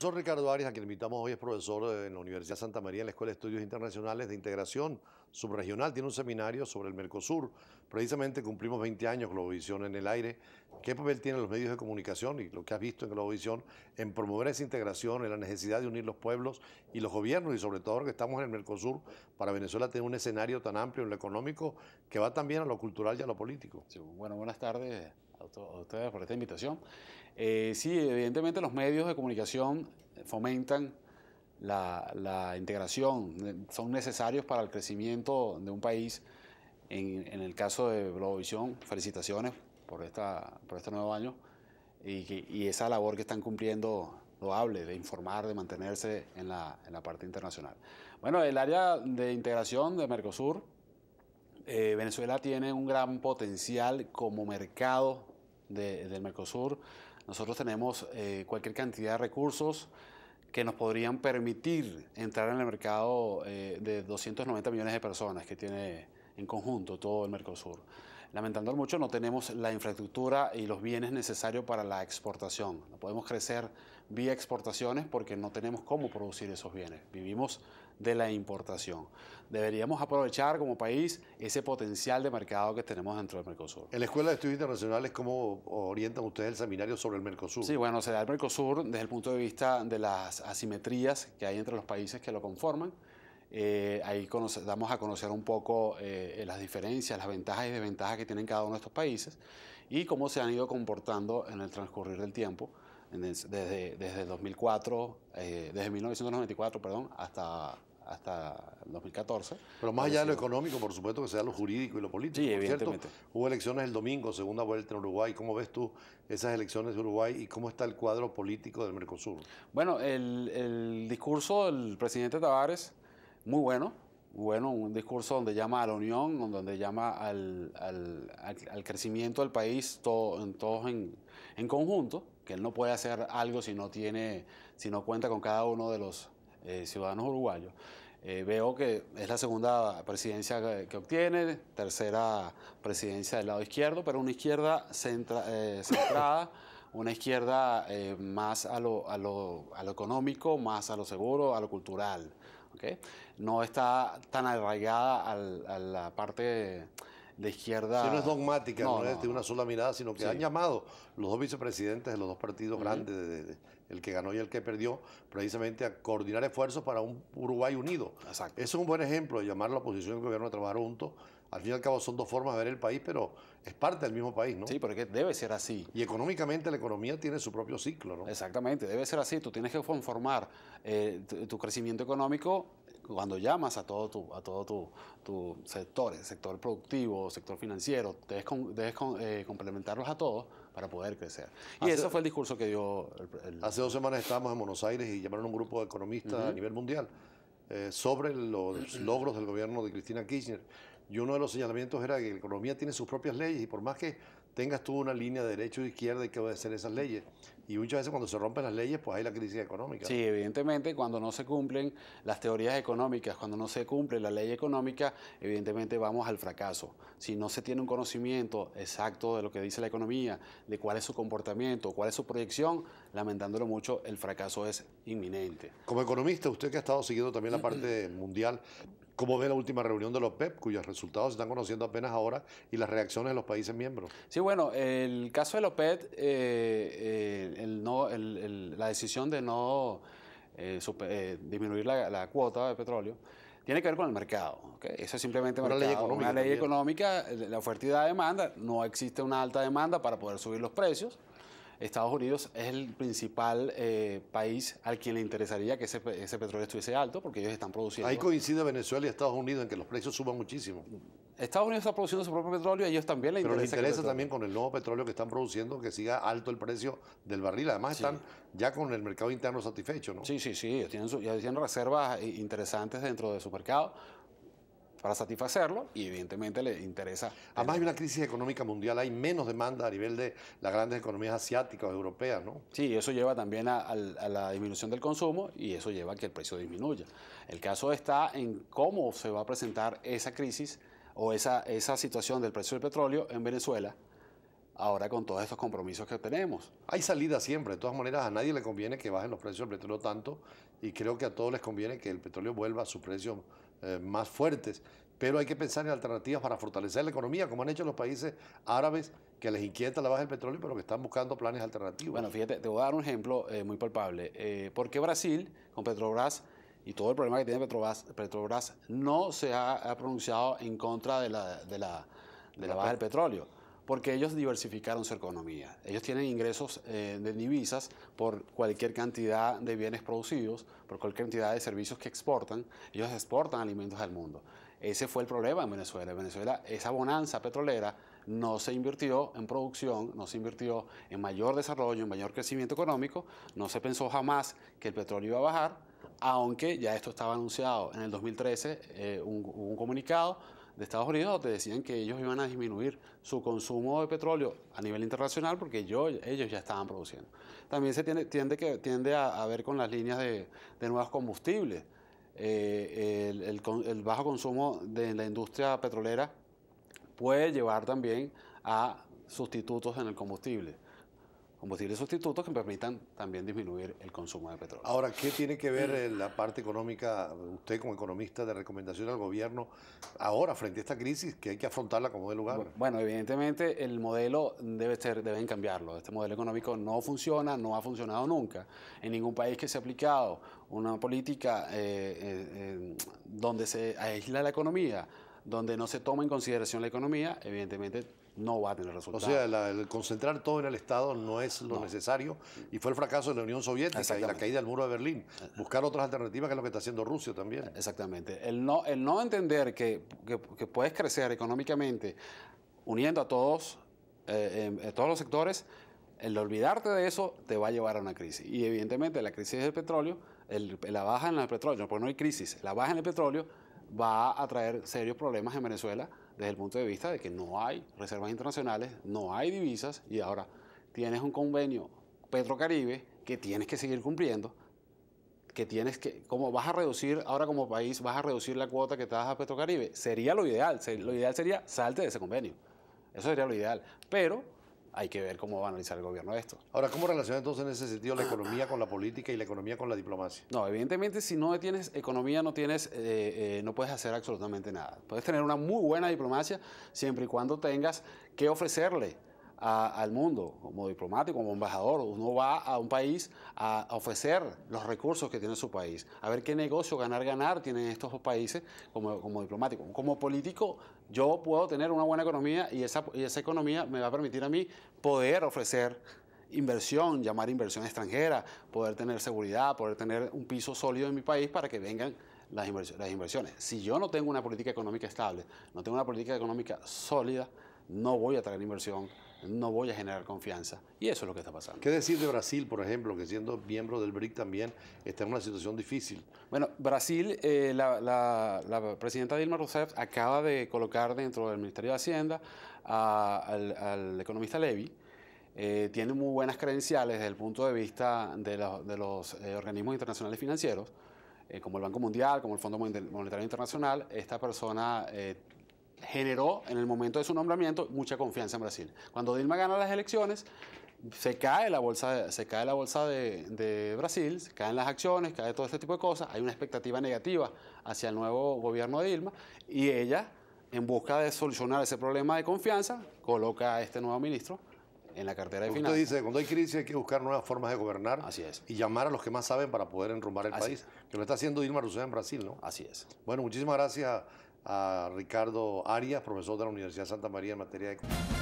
profesor Ricardo Arias, a quien invitamos hoy, es profesor eh, en la Universidad Santa María en la Escuela de Estudios Internacionales de Integración Subregional. Tiene un seminario sobre el Mercosur. Precisamente cumplimos 20 años Globovisión en el aire. ¿Qué papel tienen los medios de comunicación y lo que has visto en Globovisión en promover esa integración, en la necesidad de unir los pueblos y los gobiernos y sobre todo que estamos en el Mercosur para Venezuela tener un escenario tan amplio en lo económico que va también a lo cultural y a lo político? bueno, buenas tardes a ustedes por esta invitación. Eh, sí, evidentemente los medios de comunicación fomentan la, integración, eh, son necesarios para el crecimiento de un país. En, el caso de Globovisión, felicitaciones por, esta, por este nuevo año y, esa labor que están cumpliendo loable de informar, de mantenerse en la, en la, parte internacional. Bueno, el área de integración de Mercosur, eh, Venezuela tiene un gran potencial como mercado del Mercosur. Nosotros tenemos eh, cualquier cantidad de recursos que nos podrían permitir entrar en el mercado eh, de 290 millones de personas que tiene en conjunto todo el Mercosur. Lamentándolo mucho, no tenemos la infraestructura y los bienes necesarios para la exportación. No podemos crecer vía exportaciones porque no tenemos cómo producir esos bienes. Vivimos de la importación. Deberíamos aprovechar como país ese potencial de mercado que tenemos dentro del Mercosur. En la Escuela de Estudios Internacionales, ¿cómo orientan ustedes el seminario sobre el Mercosur? Sí, bueno, se da el Mercosur desde el punto de vista de las asimetrías que hay entre los países que lo conforman eh, ahí damos a conocer un poco eh, las diferencias, las ventajas y desventajas que tienen cada uno de estos países y cómo se han ido comportando en el transcurrir del tiempo, desde, desde 2004, eh, desde 1994, perdón, hasta hasta 2014. Pero más allá de lo económico, por supuesto que sea lo jurídico y lo político. Sí, evidentemente. hubo elecciones el domingo, segunda vuelta en Uruguay. ¿Cómo ves tú esas elecciones de Uruguay y cómo está el cuadro político del Mercosur? Bueno, el, el discurso del presidente Tavares muy bueno, bueno, un discurso donde llama a la unión, donde llama al, al, crecimiento del país, todo, en, todos en, conjunto, que él no puede hacer algo si no, tiene, si no cuenta con cada uno de los eh, ciudadanos uruguayos. Eh, veo que es la segunda presidencia que, obtiene, tercera presidencia del lado izquierdo, pero una izquierda eh, centrada, una izquierda más a a lo económico, más a lo seguro, a lo cultural. No está tan arraigada a la parte de izquierda. no es dogmática, no, es de una sola mirada, sino que han llamado los dos vicepresidentes de los dos partidos grandes, el que ganó y el que perdió, precisamente a coordinar esfuerzos para un Uruguay unido. Exacto. Eso es un buen ejemplo de llamar a la oposición y el gobierno a trabajar juntos. Al fin y al cabo son dos formas de ver el país, pero es parte del mismo país, ¿no? Sí, porque debe ser así. Y económicamente la economía tiene su propio ciclo, ¿no? Exactamente, debe ser así. Tú tienes que conformar eh, tu crecimiento económico cuando llamas a todo tu, a todo tu, tu sector, productivo, sector financiero, debes, eh, complementarlos a todos para poder crecer. Y eso ese fue el discurso que dio el, Hace dos semanas estábamos en Buenos Aires y llamaron a un grupo de economistas a nivel mundial eh, sobre los logros del gobierno de Cristina Kirchner. Y uno de los señalamientos era que la economía tiene sus propias leyes y por más que tengas tú una línea de derecho e izquierda y que obedecer esas leyes. Y muchas veces cuando se rompen las leyes, pues hay la crisis económica. Sí, evidentemente, cuando no se cumplen las teorías económicas, cuando no se cumple la ley económica, evidentemente vamos al fracaso. Si no se tiene un conocimiento exacto de lo que dice la economía, de cuál es su comportamiento, cuál es su proyección, lamentándolo mucho, el fracaso es inminente. Como economista, usted que ha estado siguiendo también la mm, parte mm. mundial, ¿Cómo ve la última reunión de los PEP, e cuyos resultados se están conociendo apenas ahora, y las reacciones de los países miembros? Sí, bueno, el caso de los PEP, e eh, eh, la decisión de no eh, disminuir la, cuota de petróleo, tiene que ver con el mercado. ¿okay? Eso es simplemente una ley económica. Una ley económica, la oferta y la demanda, no existe una alta demanda para poder subir los precios. Estados Unidos es el principal eh, país al quien le interesaría que ese, petróleo estuviese alto porque ellos están produciendo. Ahí coincide Venezuela y Estados Unidos en que los precios suban muchísimo. Estados Unidos está produciendo su propio petróleo, y ellos también le interesa. Pero les interesa también con el nuevo petróleo que están produciendo que siga alto el precio del barril. Además, están ya con el mercado interno satisfecho, ¿no? Sí, sí, sí. Ellos tienen, tienen reservas eh, interesantes dentro de su mercado para satisfacerlo y evidentemente le interesa. Además hay una crisis económica mundial, hay menos demanda a nivel de las grandes economías asiáticas o europeas, ¿no? Sí, eso lleva también a, la disminución del consumo y eso lleva a que el precio disminuya. El caso está en cómo se va a presentar esa crisis o esa, esa situación del precio del petróleo en Venezuela ahora con todos estos compromisos que tenemos. Hay salida siempre, de todas maneras a nadie le conviene que bajen los precios del petróleo tanto y creo que a todos les conviene que el petróleo vuelva a su precio eh, más fuertes, pero hay que pensar en alternativas para fortalecer la economía, como han hecho los países árabes que les inquieta la baja del petróleo, pero que están buscando planes alternativos. Bueno, fíjate, te voy a dar un ejemplo eh, muy palpable. Eh, ¿Por Brasil, con Petrobras y todo el problema que tiene Petrobras, Petrobras no se ha, pronunciado en contra de la, de la baja del petróleo? porque ellos diversificaron su economía. Ellos tienen ingresos eh, de divisas por cualquier cantidad de bienes producidos, por cualquier cantidad de servicios que exportan. Ellos exportan alimentos al mundo. Ese fue el problema en Venezuela. En Venezuela, esa bonanza petrolera no se invirtió en producción, no se invirtió en mayor desarrollo, en mayor crecimiento económico, no se pensó jamás que el petróleo iba a bajar, aunque ya esto estaba anunciado en el 2013, eh, un comunicado de Estados Unidos te decían que ellos iban a disminuir su consumo de petróleo a nivel internacional porque ellos ya estaban produciendo. También se tiende, que, tiende a, ver con las líneas de, nuevos combustibles. Eh, el, bajo consumo de la industria petrolera puede llevar también a sustitutos en el combustible combustibles sustitutos que permitan también disminuir el consumo de petróleo. Ahora, ¿qué tiene que ver la parte económica, usted como economista, de recomendación al gobierno ahora frente a esta crisis que hay que afrontarla como de lugar? Bueno, evidentemente el modelo debe ser, deben cambiarlo. Este modelo económico no funciona, no ha funcionado nunca. En ningún país que se ha aplicado una política eh, eh, eh, donde se aísla la economía, donde no se toma en consideración la economía, evidentemente no va a tener resultados. O sea, el concentrar todo en el Estado no es lo necesario y fue el fracaso de la Unión Soviética y la caída del muro de Berlín. Buscar otras alternativas que es lo que está haciendo Rusia también. Exactamente. El no, el no entender que, puedes crecer económicamente uniendo a todos, eh, em, eh, todos los sectores, el olvidarte de eso te va a llevar a una crisis. Y evidentemente la crisis del petróleo, la baja en el petróleo, porque no hay crisis, la baja en el petróleo va a traer serios problemas en Venezuela desde el punto de vista de que no hay reservas internacionales, no hay divisas y ahora tienes un convenio Petrocaribe que tienes que seguir cumpliendo, que tienes que, como vas a reducir, ahora como país vas a reducir la cuota que te das a Petrocaribe, sería lo ideal, lo ideal sería salte de ese convenio, eso sería lo ideal, pero hay que ver cómo va a analizar el gobierno esto. Ahora, ¿cómo relaciona entonces en ese sentido la economía con la política y la economía con la diplomacia? No, evidentemente si no tienes economía no tienes, eh, eh, no puedes hacer absolutamente nada. Puedes tener una muy buena diplomacia siempre y cuando tengas que ofrecerle al mundo, como diplomático, como embajador. Uno va a un país a, ofrecer los recursos que tiene su país, a ver qué negocio ganar, ganar tienen estos dos países como, como diplomático. Como político, yo puedo tener una buena economía y esa, y esa economía me va a permitir a mí poder ofrecer inversión, llamar inversión extranjera, poder tener seguridad, poder tener un piso sólido en mi país para que vengan las, inversiones. Si yo no tengo una política económica estable, no tengo una política económica sólida, no voy a traer inversión no voy a generar confianza. Y eso es lo que está pasando. ¿Qué decir de Brasil, por ejemplo, que siendo miembro del BRIC también está en una situación difícil? Bueno, Brasil, eh, la, presidenta Dilma Rousseff acaba de colocar dentro del Ministerio de Hacienda al, economista Levy. Eh, tiene muy buenas credenciales desde el punto de vista de, los eh, organismos internacionales financieros, como el Banco Mundial, como el Fondo Monetario Internacional. Esta persona generó en el momento de su nombramiento mucha confianza en Brasil. Cuando Dilma gana las elecciones, se cae la bolsa, se cae la bolsa de, Brasil, se caen las acciones, cae todo este tipo de cosas, hay una expectativa negativa hacia el nuevo gobierno de Dilma y ella, en busca de solucionar ese problema de confianza, coloca a este nuevo ministro en la cartera de finanzas. Usted dice, cuando hay crisis hay que buscar nuevas formas de gobernar y llamar a los que más saben para poder enrumbar el país, que lo está haciendo Dilma Rousseff en Brasil, ¿no? Así es. Bueno, muchísimas gracias a Ricardo Arias, profesor de la Universidad Santa María en materia de...